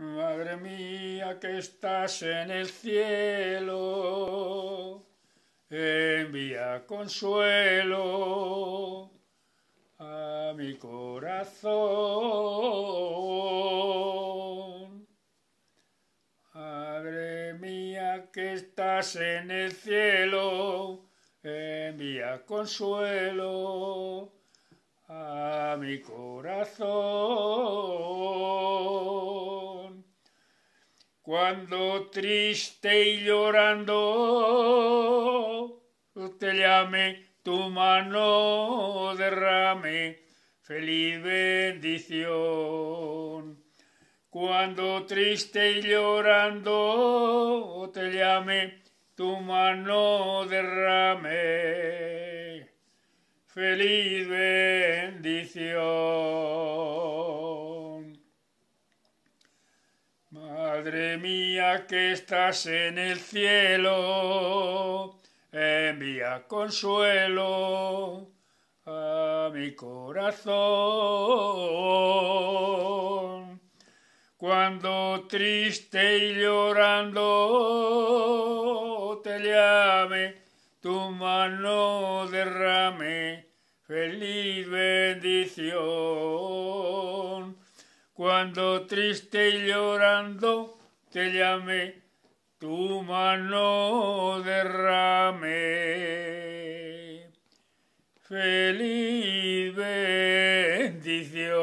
Madre mía que estás en el cielo, envía consuelo a mi corazón. Madre mía que estás en el cielo, envía consuelo a mi corazón. Cuando triste y llorando te llame, tu mano derrame feliz bendición. Cuando triste y llorando te llame, tu mano derrame feliz bendición. mía que estás en el cielo, envía consuelo a mi corazón. Cuando triste y llorando te llame, tu mano derrame feliz bendición. Cuando triste y llorando te llamé, tu mano derrame. Feliz bendición.